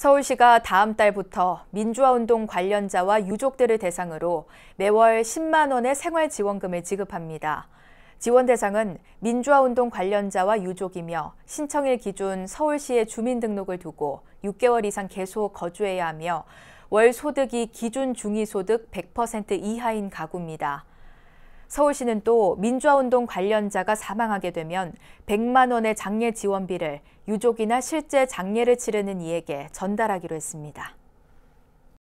서울시가 다음 달부터 민주화운동 관련자와 유족들을 대상으로 매월 10만 원의 생활지원금을 지급합니다. 지원 대상은 민주화운동 관련자와 유족이며 신청일 기준 서울시의 주민등록을 두고 6개월 이상 계속 거주해야 하며 월 소득이 기준 중위소득 100% 이하인 가구입니다. 서울시는 또 민주화운동 관련자가 사망하게 되면 100만 원의 장례 지원비를 유족이나 실제 장례를 치르는 이에게 전달하기로 했습니다.